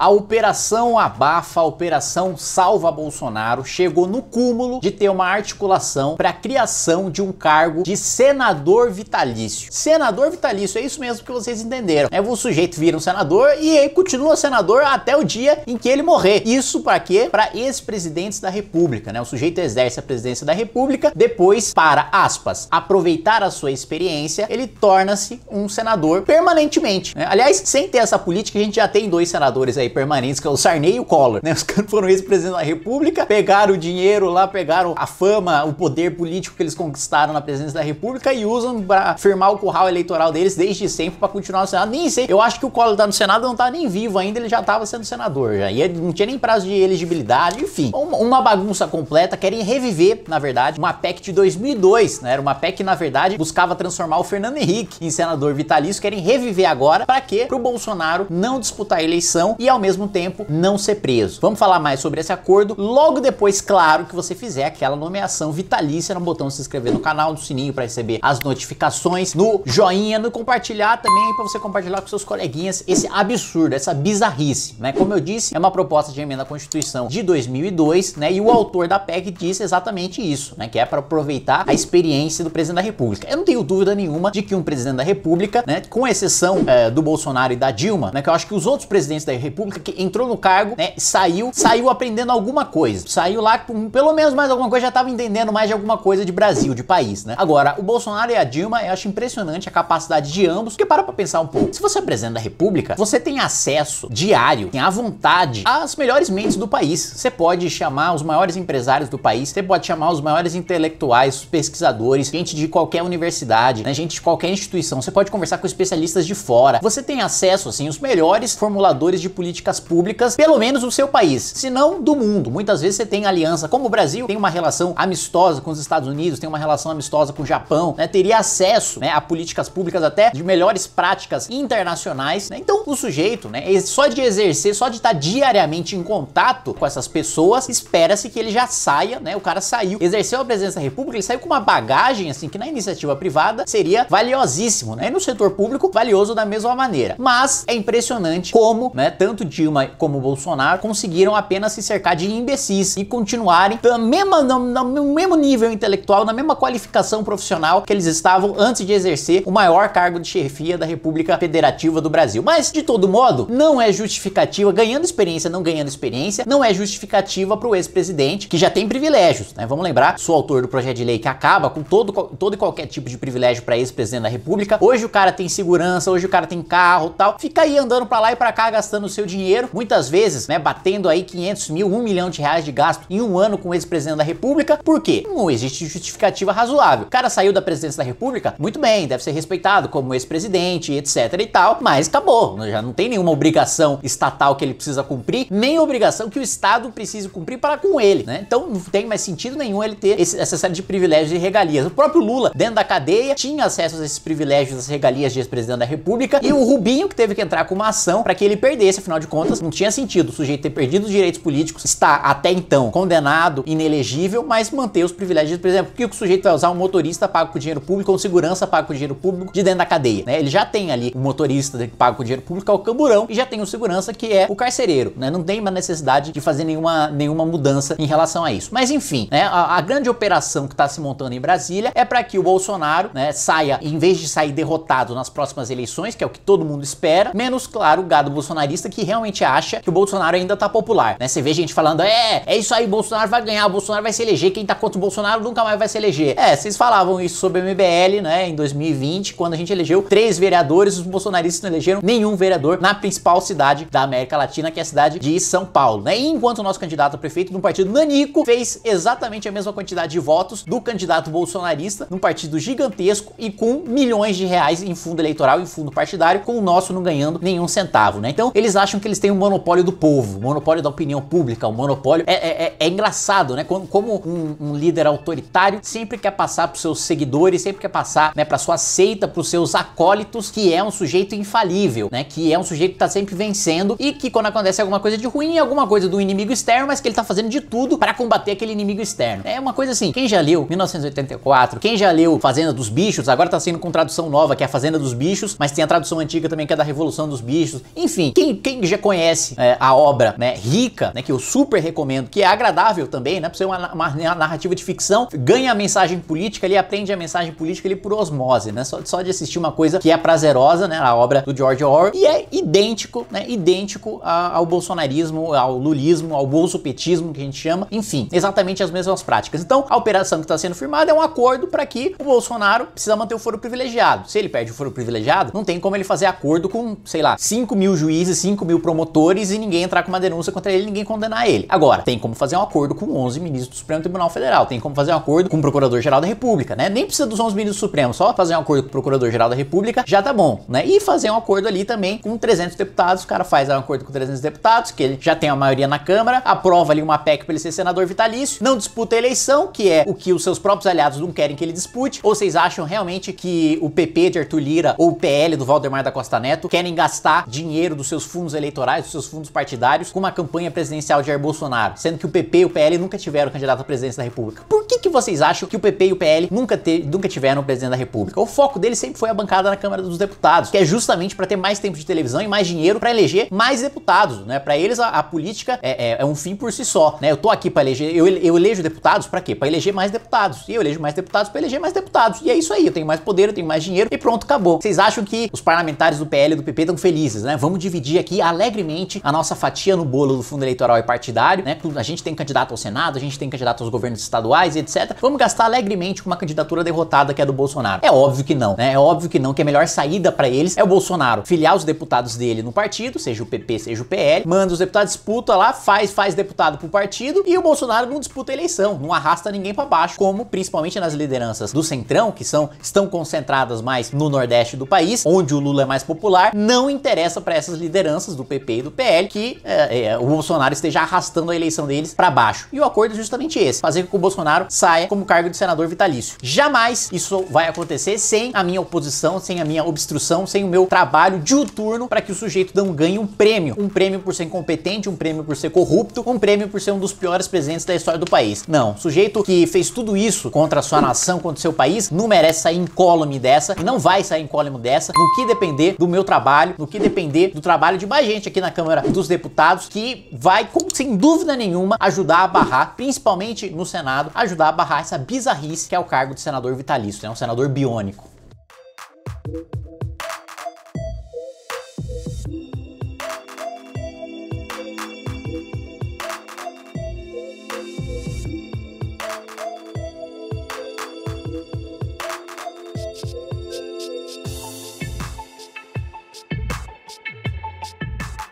A Operação Abafa, a Operação Salva Bolsonaro, chegou no cúmulo de ter uma articulação para a criação de um cargo de senador vitalício. Senador vitalício, é isso mesmo que vocês entenderam. É o sujeito vira um senador e ele continua senador até o dia em que ele morrer. Isso para quê? Para ex-presidentes da República, né? O sujeito exerce a presidência da República, depois, para aspas, aproveitar a sua experiência, ele torna-se um senador permanentemente. Né? Aliás, sem ter essa política, a gente já tem dois senadores aí aí permanentes, que é o Sarney e o Collor, né? Os caras foram ex-presidentes da República, pegaram o dinheiro lá, pegaram a fama, o poder político que eles conquistaram na presidência da República e usam para firmar o curral eleitoral deles desde sempre para continuar no Senado. Nem sei, eu acho que o Collor tá no Senado não tá nem vivo ainda, ele já tava sendo senador já. E é, não tinha nem prazo de elegibilidade, enfim. Uma bagunça completa, querem reviver, na verdade, uma PEC de 2002, né? Era uma PEC que, na verdade, buscava transformar o Fernando Henrique em senador vitalício, querem reviver agora, para quê? Pro Bolsonaro não disputar a eleição e, ao ao mesmo tempo não ser preso. Vamos falar mais sobre esse acordo logo depois, claro, que você fizer aquela nomeação vitalícia no botão se inscrever no canal, no sininho para receber as notificações, no joinha, no compartilhar também para você compartilhar com seus coleguinhas esse absurdo, essa bizarrice, né? Como eu disse, é uma proposta de emenda à Constituição de 2002, né? E o autor da PEC disse exatamente isso, né? Que é para aproveitar a experiência do presidente da República. Eu não tenho dúvida nenhuma de que um presidente da República, né? Com exceção é, do Bolsonaro e da Dilma, né? Que eu acho que os outros presidentes da República pública que entrou no cargo, né, saiu, saiu aprendendo alguma coisa. Saiu lá, pelo menos mais alguma coisa, já tava entendendo mais de alguma coisa de Brasil, de país, né? Agora, o Bolsonaro e a Dilma, eu acho impressionante a capacidade de ambos, porque para pra pensar um pouco. Se você é presidente da república, você tem acesso diário, tem à vontade, às melhores mentes do país. Você pode chamar os maiores empresários do país, você pode chamar os maiores intelectuais, pesquisadores, gente de qualquer universidade, né, gente de qualquer instituição, você pode conversar com especialistas de fora. Você tem acesso, assim, os melhores formuladores de política políticas públicas, pelo menos do seu país, se não do mundo. Muitas vezes você tem aliança, como o Brasil tem uma relação amistosa com os Estados Unidos, tem uma relação amistosa com o Japão, né? teria acesso né, a políticas públicas até de melhores práticas internacionais. Né? Então, o sujeito, né, só de exercer, só de estar diariamente em contato com essas pessoas, espera-se que ele já saia, né? O cara saiu, exerceu a presidência da República, ele saiu com uma bagagem, assim, que na iniciativa privada seria valiosíssimo, né? E no setor público, valioso da mesma maneira. Mas é impressionante como, né, tanto Dilma como Bolsonaro conseguiram apenas se cercar de imbecis e continuarem na mesma, no, no mesmo nível intelectual, na mesma qualificação profissional que eles estavam antes de exercer o maior cargo de chefia da República Federativa do Brasil. Mas, de todo modo, não é justificativa, ganhando experiência, não ganhando experiência, não é justificativa para o ex-presidente, que já tem privilégios, né? Vamos lembrar, sou autor do projeto de lei que acaba com todo, todo e qualquer tipo de privilégio para ex-presidente da República. Hoje o cara tem segurança, hoje o cara tem carro tal. Fica aí andando para lá e para cá, gastando o seu dinheiro, muitas vezes, né, batendo aí 500 mil, 1 milhão de reais de gasto em um ano com o ex-presidente da República. Por quê? Não existe justificativa razoável. O cara saiu da presidência da República, muito bem, deve ser respeitado como ex-presidente, etc e tal, mas acabou, já não tem nenhuma obrigação estatal que ele precisa cumprir, nem obrigação que o Estado precise cumprir para com ele, né? Então não tem mais sentido nenhum ele ter esse, essa série de privilégios e regalias. O próprio Lula, dentro da cadeia, tinha acesso a esses privilégios, as regalias de ex-presidente da República, e o Rubinho que teve que entrar com uma ação para que ele perdesse, afinal Afinal de contas, não tinha sentido o sujeito ter perdido os direitos políticos, estar até então condenado, inelegível, mas manter os privilégios. Por exemplo, o que o sujeito vai usar um motorista pago com dinheiro público ou um segurança pago com dinheiro público de dentro da cadeia, né? Ele já tem ali o um motorista pago com dinheiro público, é o camburão, e já tem o um segurança que é o carcereiro, né? Não tem uma necessidade de fazer nenhuma, nenhuma mudança em relação a isso. Mas enfim, né? A, a grande operação que está se montando em Brasília é para que o Bolsonaro, né, saia, em vez de sair derrotado nas próximas eleições, que é o que todo mundo espera, menos claro o gado bolsonarista que realmente acha que o Bolsonaro ainda tá popular, né? Você vê gente falando, é, é isso aí, Bolsonaro vai ganhar, Bolsonaro vai se eleger, quem tá contra o Bolsonaro nunca mais vai se eleger. É, vocês falavam isso sobre o MBL, né, em 2020, quando a gente elegeu três vereadores, os bolsonaristas não elegeram nenhum vereador na principal cidade da América Latina, que é a cidade de São Paulo, né? E enquanto o nosso candidato a prefeito num partido Nanico fez exatamente a mesma quantidade de votos do candidato bolsonarista, num partido gigantesco e com milhões de reais em fundo eleitoral, em fundo partidário, com o nosso não ganhando nenhum centavo, né? Então, eles acham acham que eles têm o um monopólio do povo, o monopólio da opinião pública, o um monopólio. É, é, é, é, engraçado, né? Como, como um, líder autoritário sempre quer passar pros seus seguidores, sempre quer passar né, pra sua seita, pros seus acólitos, que é um sujeito infalível, né? Que é um sujeito que tá sempre vencendo e que quando acontece alguma coisa de ruim, alguma coisa do inimigo externo, mas que ele tá fazendo de tudo para combater aquele inimigo externo. É uma coisa assim, quem já leu 1984, quem já leu Fazenda dos Bichos, agora tá sendo com tradução nova, que é a Fazenda dos Bichos, mas tem a tradução antiga também, que é da Revolução dos Bichos. Enfim, quem, quem já conhece é, a obra, né, rica, né, que eu super recomendo, que é agradável também, né, por ser uma, uma, narrativa de ficção, ganha a mensagem política, ele aprende a mensagem política ele por osmose, né, só, só de assistir uma coisa que é prazerosa, né, a obra do George Orwell, e é idêntico, né, idêntico a, ao bolsonarismo, ao lulismo, ao bolsopetismo que a gente chama, enfim, exatamente as mesmas práticas. Então, a operação que está sendo firmada é um acordo para que o Bolsonaro precisa manter o foro privilegiado. Se ele perde o foro privilegiado, não tem como ele fazer acordo com, sei lá, 5 mil juízes, 5 mil promotores e ninguém entrar com uma denúncia contra ele, ninguém condenar ele. Agora, tem como fazer um acordo com 11 ministros do Supremo Tribunal Federal, tem como fazer um acordo com o Procurador-Geral da República, né? Nem precisa dos 11 ministros do Supremo, só fazer um acordo com o Procurador-Geral da República já tá bom, né? E fazer um acordo ali também com 300 deputados, o cara faz um acordo com 300 deputados, que ele já tem a maioria na Câmara, aprova ali uma PEC para ele ser senador vitalício, não disputa a eleição, que é o que os seus próprios aliados não querem que ele dispute, ou vocês acham realmente que o PP de Arthur Lira ou o PL do Valdemar da Costa Neto querem gastar dinheiro dos seus fundos eleitorais eleitorais, dos seus fundos partidários, com uma campanha presidencial de Jair Bolsonaro, sendo que o PP e o PL nunca tiveram candidato à presidência da República. Por que, que vocês acham que o PP e o PL nunca, te, nunca tiveram presidente da República? O foco deles sempre foi a bancada na Câmara dos Deputados, que é justamente para ter mais tempo de televisão e mais dinheiro para eleger mais deputados, né? Para eles a, a política é, é, é, um fim por si só, né? Eu tô aqui para eleger, eu, eu elejo deputados para quê? Para eleger mais deputados. E eu elejo mais deputados para eleger mais deputados. E é isso aí, eu tenho mais poder, eu tenho mais dinheiro e pronto, acabou. Vocês acham que os parlamentares do PL e do PP estão felizes, né? Vamos dividir aqui a alegremente a nossa fatia no bolo do fundo eleitoral e é partidário, né? A gente tem candidato ao Senado, a gente tem candidato aos governos estaduais, etc. Vamos gastar alegremente com uma candidatura derrotada que é do Bolsonaro. É óbvio que não, né? É óbvio que não, que a melhor saída para eles é o Bolsonaro filiar os deputados dele no partido, seja o PP, seja o PL, manda os deputados, disputa lá, faz, faz deputado pro partido e o Bolsonaro não disputa a eleição, não arrasta ninguém para baixo, como principalmente nas lideranças do Centrão, que são estão concentradas mais no Nordeste do país, onde o Lula é mais popular, não interessa para essas lideranças do PP e do PL que é, é, o Bolsonaro esteja arrastando a eleição deles para baixo. E o acordo é justamente esse: fazer com que o Bolsonaro saia como cargo de senador vitalício. Jamais isso vai acontecer sem a minha oposição, sem a minha obstrução, sem o meu trabalho turno para que o sujeito não ganhe um prêmio. Um prêmio por ser incompetente, um prêmio por ser corrupto, um prêmio por ser um dos piores presidentes da história do país. Não, sujeito que fez tudo isso contra a sua nação, contra o seu país, não merece sair incólume dessa e não vai sair incólume dessa, no que depender do meu trabalho, no que depender do trabalho de mais gente aqui na Câmara dos Deputados que vai, sem dúvida nenhuma, ajudar a barrar, principalmente no Senado, ajudar a barrar essa bizarrice que é o cargo de senador vitalício, né? Um senador biônico.